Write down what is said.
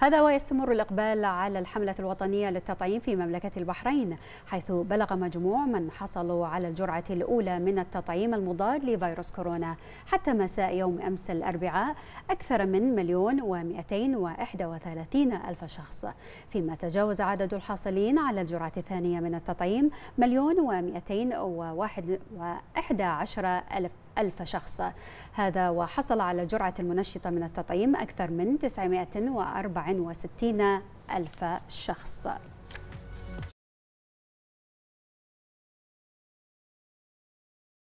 هذا ويستمر الإقبال على الحملة الوطنية للتطعيم في مملكة البحرين حيث بلغ مجموع من حصلوا على الجرعة الأولى من التطعيم المضاد لفيروس كورونا حتى مساء يوم أمس الأربعاء أكثر من مليون ومئتين وإحدى وثلاثين ألف شخص فيما تجاوز عدد الحاصلين على الجرعة الثانية من التطعيم مليون ومئتين وواحد وإحدى عشر ألف ألف شخص هذا وحصل على جرعة المنشطة من التطعيم أكثر من 964 ألف شخص